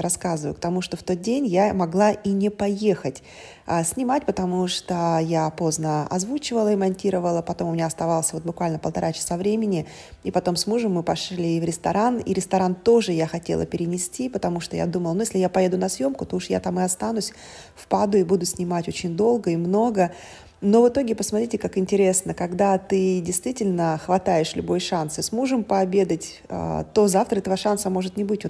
рассказываю к тому, что в тот день я могла и не поехать а, снимать, потому что я поздно озвучивала и монтировала, потом у меня оставалось вот буквально полтора часа времени, и потом с мужем мы пошли в ресторан, и ресторан тоже я хотела перенести, потому что я думала, ну если я поеду на съемку, то уж я там и останусь, впаду и буду снимать очень долго и много, но в итоге посмотрите, как интересно, когда ты действительно хватаешь любой шанс и с мужем пообедать, а, то завтра этого шанса может не быть.